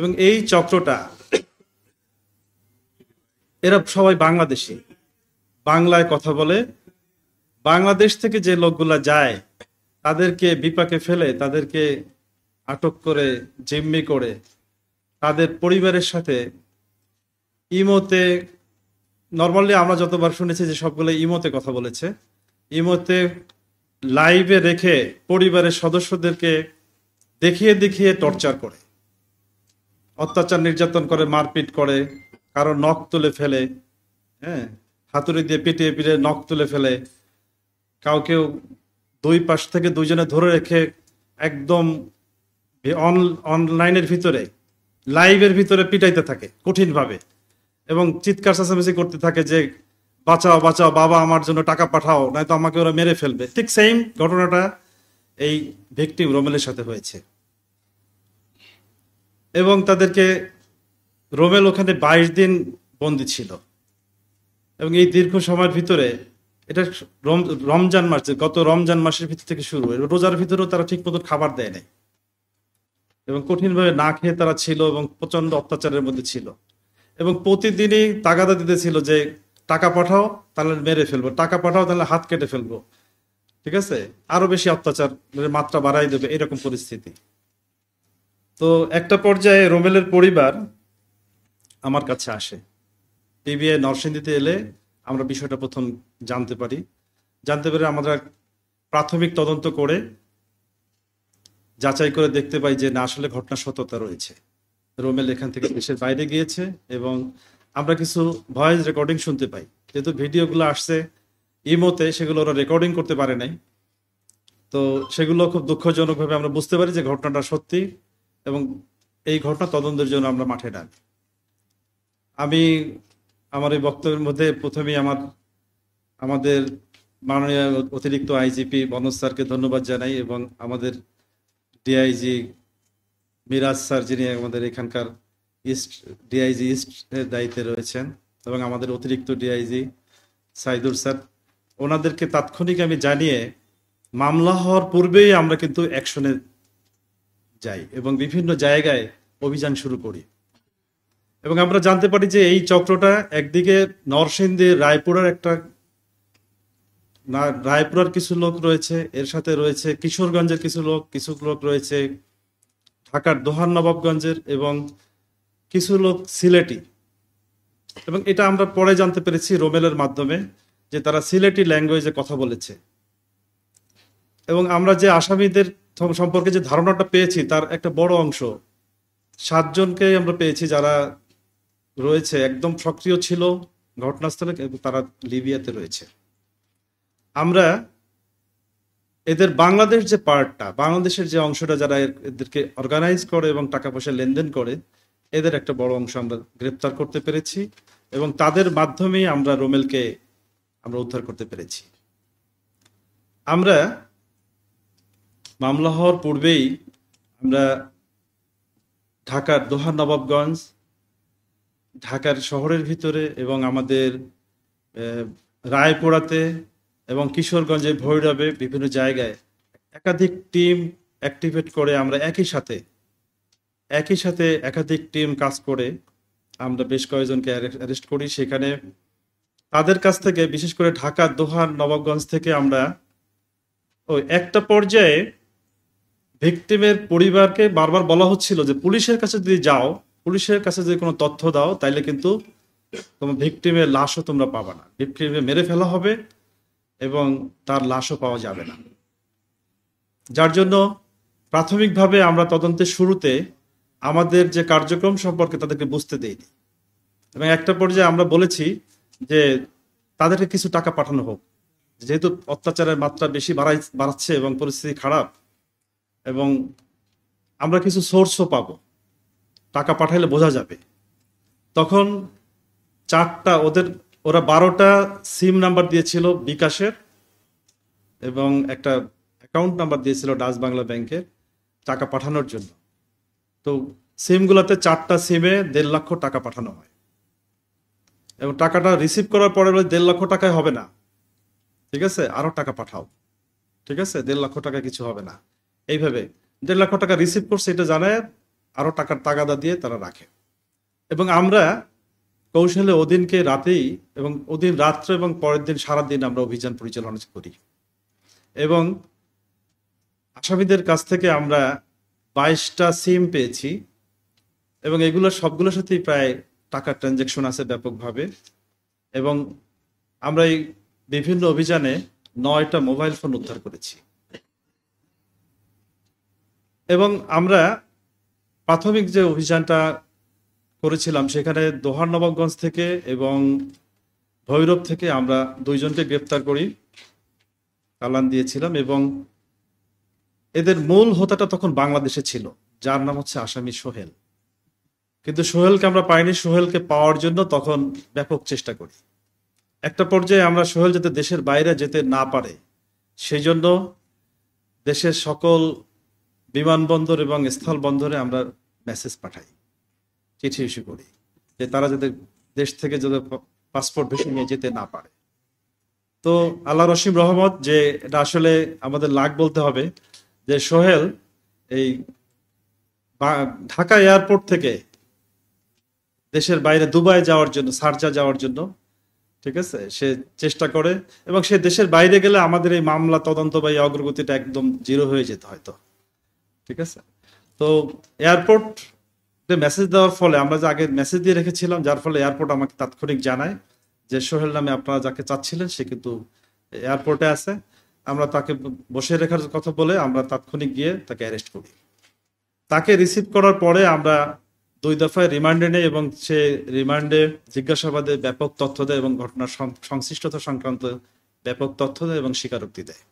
এবং এই চক্রটা এরা সবাই বাংলাদেশি বাংলায় কথা বলে বাংলাদেশ থেকে যে লোকগুলা যায় তাদেরকে বিপাকে ফেলে তাদেরকে আটক করে জিম্মি করে তাদের পরিবারের সাথে ইমোতে নর্মালি আমরা যতবার শুনেছি যে সবগুলো ইমোতে কথা বলেছে ইমোতে লাইভে রেখে পরিবারের সদস্যদেরকে দেখিয়ে দেখিয়ে টর্চার করে অত্যাচার নির্যাতন করে মারপিট করে কারো নখ তুলে ফেলে হ্যাঁ হাতুড়ি দিয়ে পিটিয়ে পিটিয়ে নখ তুলে ফেলে কাউকে দুই পাশ থেকে দুজনে ধরে রেখে একদম অনলাইনের ভিতরে লাইভের ভিতরে পিটাইতে থাকে কঠিনভাবে এবং চিৎকার চেঁচামেচি করতে থাকে যে বাঁচাও বাঁচাও বাবা আমার জন্য টাকা পাঠাও নয়তো আমাকে ওরা মেরে ফেলবে ঠিক সেম ঘটনাটা এই ভিকটিম রোমেলের সাথে হয়েছে এবং তাদেরকে রোমেল ওখানে বাইশ দিন বন্দি ছিল এবং এই দীর্ঘ সময়ের ভিতরে এটা রমজান মাস গত রমজান মাসের ভিতর থেকে শুরু রোজার ভিতরেও তারা ঠিক মতো খাবার দেয় নাই এবং কঠিনভাবে না খেয়ে তারা ছিল এবং প্রচন্ড অত্যাচারের মধ্যে ছিল এবং প্রতিদিনই তাগাদা দিতেছিল যে টাকা পাঠাও তাহলে মেরে ফেলবো টাকা পাঠাও তাহলে হাত কেটে ফেলবো ঠিক আছে আরো বেশি অত্যাচার মাত্রা বাড়াই দেবে এরকম পরিস্থিতি তো একটা পর্যায়ে রোমেলের পরিবার আমার কাছে আসে টিভিএ নরসিংদীতে এলে আমরা বিষয়টা প্রথম জানতে পারি জানতে পারি আমরা প্রাথমিক তদন্ত করে যাচাই করে দেখতে পাই যে না আসলে ঘটনা সততা রয়েছে রোমেল এখান থেকে দেশের বাইরে গিয়েছে এবং আমরা কিছু ভয়েস রেকর্ডিং শুনতে পাই যেহেতু ভিডিওগুলো আসছে ইমোতে সেগুলো ওরা রেকর্ডিং করতে পারে নাই তো সেগুলো খুব দুঃখজনকভাবে আমরা বুঝতে পারি যে ঘটনাটা সত্যি এবং এই ঘটনা তদন্তের জন্য আমরা মাঠে ডাক আমি আমার এই বক্তব্যের মধ্যে প্রথমেই আমার আমাদের মাননীয় অতিরিক্ত আইজিপি মনোজ স্যারকে ধন্যবাদ জানাই এবং আমাদের ডিআইজি মিরাজ স্যার যিনি আমাদের এখানকার ইস্ট ডিআইজি ইস্ট দায়িত্বে রয়েছেন এবং আমাদের অতিরিক্ত ডিআইজি সাইদুর স্যার ওনাদেরকে তাৎক্ষণিক আমি জানিয়ে মামলা হওয়ার পূর্বেই আমরা কিন্তু অ্যাকশনে যাই এবং বিভিন্ন জায়গায় অভিযান শুরু করি এবং আমরা জানতে পারি যে এই চক্রটা একদিকে নরসিংদীর রায়পুরার একটা না রায়পুরার কিছু লোক রয়েছে এর সাথে রয়েছে কিশোরগঞ্জের কিছু লোক কিছু লোক রয়েছে ঢাকার দোহার নবাবগঞ্জের এবং কিছু লোক সিলেটি এবং এটা আমরা পরে জানতে পেরেছি রোমেলের মাধ্যমে যে তারা সিলেটি ল্যাঙ্গুয়েজে কথা বলেছে এবং আমরা যে আসামিদের সম্পর্কে যে ধারণাটা পেয়েছি তার একটা বড় অংশ সাতজনকে আমরা পেয়েছি যারা রয়েছে একদম সক্রিয় ছিল ঘটনাস্থলে তারা লিবিয়াতে রয়েছে আমরা এদের বাংলাদেশ যে পার্টটা বাংলাদেশের যে অংশটা যারা এদেরকে অর্গানাইজ করে এবং টাকা পয়সা লেনদেন করে এদের একটা বড় অংশ আমরা গ্রেপ্তার করতে পেরেছি এবং তাদের মাধ্যমে আমরা রোমেলকে আমরা উদ্ধার করতে পেরেছি আমরা মামলা হওয়ার পূর্বেই আমরা ঢাকার দোহার নবাবগঞ্জ ঢাকার শহরের ভিতরে এবং আমাদের রায়পুরাতে এবং কিশোরগঞ্জে ভৈরবে বিভিন্ন জায়গায় একাধিক টিম অ্যাক্টিভেট করে আমরা একই সাথে একই সাথে একাধিক টিম কাজ করে আমরা বেশ কয়েকজনকে অ্যারেস্ট করি সেখানে তাদের কাছ থেকে বিশেষ করে ঢাকা দোহার নবাবগঞ্জ থেকে আমরা ওই একটা পর্যায়ে ভিকটিমের পরিবারকে বারবার বলা হচ্ছিল যে পুলিশের কাছে যদি যাও পুলিশের কাছে যদি কোনো তথ্য দাও তাইলে কিন্তু তোমার ভিকটিমের লাশও তোমরা পাবা না ভিকটিমে মেরে ফেলা হবে এবং তার লাশও পাওয়া যাবে না যার জন্য প্রাথমিকভাবে আমরা তদন্তের শুরুতে আমাদের যে কার্যক্রম সম্পর্কে তাদেরকে বুঝতে দেইনি এবং একটা পর্যায়ে আমরা বলেছি যে তাদেরকে কিছু টাকা পাঠানো হোক যেহেতু অত্যাচারের মাত্রা বেশি বাড়াই বাড়াচ্ছে এবং পরিস্থিতি খারাপ এবং আমরা কিছু সোর্সও পাব টাকা পাঠাইলে বোঝা যাবে তখন চারটা ওদের ওরা বারোটা সিম নাম্বার দিয়েছিল বিকাশের এবং একটা অ্যাকাউন্ট নাম্বার দিয়েছিল ডাচ বাংলা ব্যাংকে টাকা পাঠানোর জন্য তো সিমগুলোতে চারটা সিমে দেড় লক্ষ টাকা পাঠানো হয় এবং টাকাটা রিসিভ করার পরে বলে দেড় লক্ষ টাকায় হবে না ঠিক আছে আরও টাকা পাঠাও ঠিক আছে দেড় লক্ষ টাকা কিছু হবে না এইভাবে দেড় লক্ষ টাকা রিসিভ করছে এটা জানায় আরও টাকার তাগাদা দিয়ে তারা রাখে এবং আমরা কৌশলে ওদিনকে রাতেই এবং ওদিন রাত্র এবং পরের দিন সারাদিন আমরা অভিযান পরিচালনা করি এবং আসামিদের কাছ থেকে আমরা বাইশটা সিম পেয়েছি এবং এগুলো সবগুলোর সাথেই প্রায় টাকার ট্রানজ্যাকশন আছে ব্যাপকভাবে এবং আমরা এই বিভিন্ন অভিযানে নয়টা মোবাইল ফোন উদ্ধার করেছি এবং আমরা প্রাথমিক যে অভিযানটা করেছিলাম সেখানে দোহার নবাবগঞ্জ থেকে এবং ভৈরব থেকে আমরা দুইজনকে গ্রেপ্তার করি কালান দিয়েছিলাম এবং এদের মূল হোতাটা তখন বাংলাদেশে ছিল যার নাম হচ্ছে আসামি সোহেল কিন্তু সোহেলকে আমরা পাইনি সোহেলকে পাওয়ার জন্য তখন ব্যাপক চেষ্টা করি একটা পর্যায়ে আমরা সোহেল যাতে দেশের বাইরে যেতে না পারে সেই জন্য দেশের সকল বিমানবন্দর এবং স্থল বন্দরে আমরা মেসেজ পাঠাই চিঠি ইস্যু করি যে তারা যাতে দেশ থেকে যাতে পাসপোর্ট বেশি নিয়ে যেতে না পারে তো আল্লাহ রসিম রহমত যে এটা আসলে আমাদের লাগ বলতে হবে যে সোহেল এই ঢাকা এয়ারপোর্ট থেকে দেশের বাইরে দুবাই যাওয়ার জন্য সার্জা যাওয়ার জন্য ঠিক আছে সে চেষ্টা করে এবং সে দেশের বাইরে গেলে আমাদের এই মামলা তদন্ত বা এই অগ্রগতিটা একদম জিরো হয়ে যেত হয়তো ঠিক আছে তো এয়ারপোর্ট মেসেজ দেওয়ার ফলে আমরা যে আগে মেসেজ দিয়ে রেখেছিলাম যার ফলে এয়ারপোর্ট আমাকে তাৎক্ষণিক জানায় যে সোহেল নামে আপনারা যাকে চাচ্ছিলেন সে কিন্তু এয়ারপোর্টে আছে আমরা তাকে বসে রেখার কথা বলে আমরা তাৎক্ষণিক গিয়ে তাকে অ্যারেস্ট করি তাকে রিসিভ করার পরে আমরা দুই দফায় রিমান্ডে নেই এবং সে রিমান্ডে জিজ্ঞাসাবাদে ব্যাপক তথ্য দেয় এবং ঘটনার সংশ্লিষ্টতা সংক্রান্ত ব্যাপক তথ্য দেয় এবং স্বীকারোক্তি দেয়